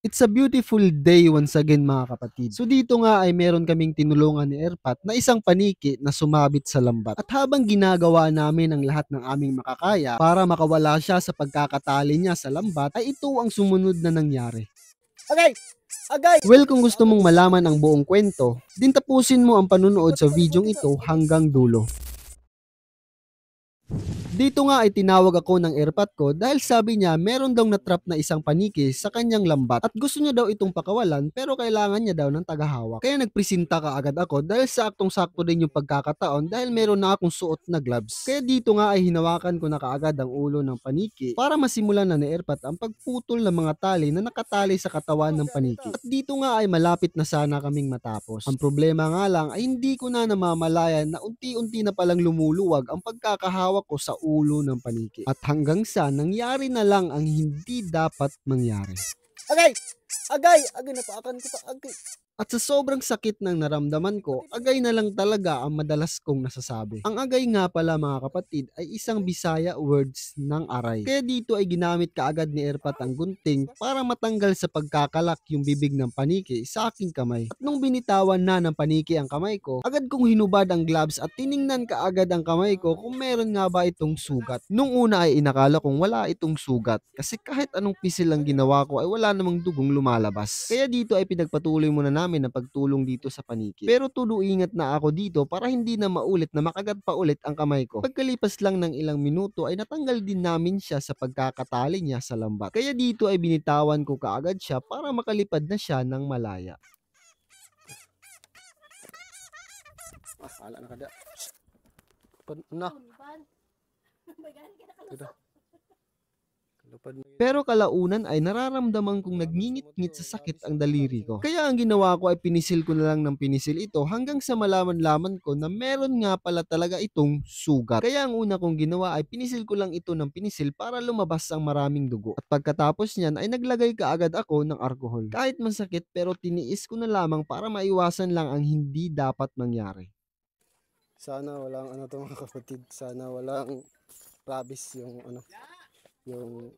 It's a beautiful day once again mga kapatid. So dito nga ay meron kaming tinulungan ni Erpat na isang paniki na sumabit sa lambat. At habang ginagawa namin ang lahat ng aming makakaya para makawala siya sa pagkakatali niya sa lambat, ay ito ang sumunod na nangyari. Okay, Agay! Well, kung gusto mong malaman ang buong kwento, din tapusin mo ang panunood sa videong ito hanggang dulo. Dito nga ay tinawag ako ng airpat ko dahil sabi niya meron daw natrap na isang paniki sa kanyang lambat at gusto niya daw itong pakawalan pero kailangan niya daw ng tagahawak. Kaya nagpresenta ka agad ako dahil saktong-sakto din yung pagkakataon dahil meron na akong suot na gloves. Kaya dito nga ay hinawakan ko na kaagad ang ulo ng paniki para masimulan na ni airpat ang pagputol ng mga tali na nakatali sa katawan ng paniki. At dito nga ay malapit na sana kaming matapos. Ang problema nga lang ay hindi ko na namamalayan na unti-unti na palang lumuluwag ang pagkakahawak ko sa ulo ulo ng paniki. At hanggang sa nangyari na lang ang hindi dapat mangyari. Agay! Agay! Agay, napaakan ko pa. Agay! At sa sobrang sakit ng naramdaman ko, agay na lang talaga ang madalas kong nasasabi. Ang agay nga pala mga kapatid ay isang Bisaya words ng aray. Kaya dito ay ginamit kaagad ni Erpat ang gunting para matanggal sa pagkakalak yung bibig ng paniki sa aking kamay. At nung binitawan na ng paniki ang kamay ko, agad kong hinubad ang gloves at tiningnan kaagad ang kamay ko kung meron nga ba itong sugat. Nung una ay inakala kong wala itong sugat kasi kahit anong pisil ang ginawa ko ay wala namang dugong lumalabas. Kaya dito ay pinagpatuloy muna namin namin na pagtulong dito sa panikit. Pero tulo ingat na ako dito para hindi na maulit na makagat pa ulit ang kamay ko. Pagkalipas lang ng ilang minuto ay natanggal din namin siya sa pagkakatali niya sa lambat. Kaya dito ay binitawan ko kaagad siya para makalipad na siya ng malaya. Ah, na kada. na. Ano kada. Pero kalaunan ay nararamdaman kong nagngingit-ngit sa sakit ang daliri ko. Kaya ang ginawa ko ay pinisil ko na lang ng pinisil ito hanggang sa malaman-laman ko na meron nga pala talaga itong sugat. Kaya ang una kong ginawa ay pinisil ko lang ito ng pinisil para lumabas ang maraming dugo. At pagkatapos niyan ay naglagay kaagad ako ng alcohol. Kahit masakit pero tiniis ko na lamang para maiwasan lang ang hindi dapat mangyari. Sana walang ano to mga kapatid, sana walang rabis yung ano, yung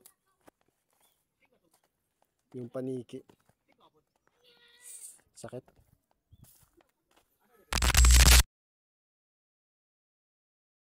yung paniki sakit